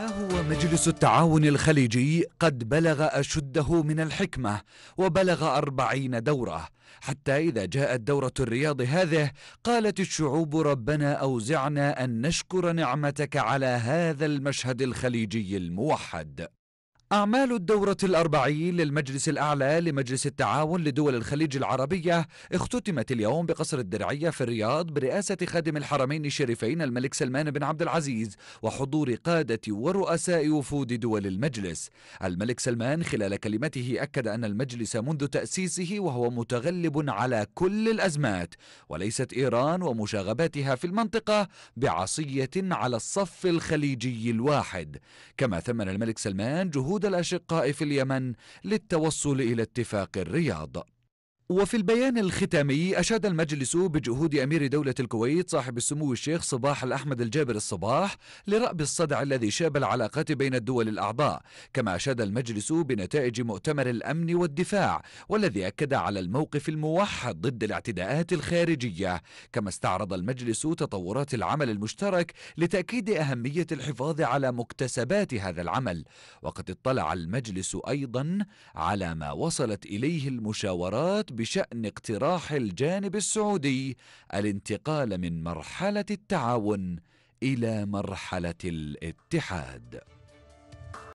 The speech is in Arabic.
ها هو مجلس التعاون الخليجي قد بلغ أشده من الحكمة وبلغ أربعين دورة حتى إذا جاءت دورة الرياض هذه قالت الشعوب ربنا أوزعنا أن نشكر نعمتك على هذا المشهد الخليجي الموحد أعمال الدورة الأربعين للمجلس الأعلى لمجلس التعاون لدول الخليج العربية اختتمت اليوم بقصر الدرعية في الرياض برئاسة خادم الحرمين الشريفين الملك سلمان بن عبد العزيز وحضور قادة ورؤساء وفود دول المجلس. الملك سلمان خلال كلمته أكد أن المجلس منذ تأسيسه وهو متغلب على كل الأزمات وليست إيران ومشاغباتها في المنطقة بعصية على الصف الخليجي الواحد. كما ثمن الملك سلمان جهود جنود الأشقاء في اليمن للتوصل إلى اتفاق الرياض وفي البيان الختامي أشاد المجلس بجهود أمير دولة الكويت صاحب السمو الشيخ صباح الأحمد الجابر الصباح لرأب الصدع الذي شاب العلاقات بين الدول الأعضاء كما أشاد المجلس بنتائج مؤتمر الأمن والدفاع والذي أكد على الموقف الموحد ضد الاعتداءات الخارجية كما استعرض المجلس تطورات العمل المشترك لتأكيد أهمية الحفاظ على مكتسبات هذا العمل وقد اطلع المجلس أيضا على ما وصلت إليه المشاورات بشأن اقتراح الجانب السعودي الانتقال من مرحلة التعاون إلى مرحلة الاتحاد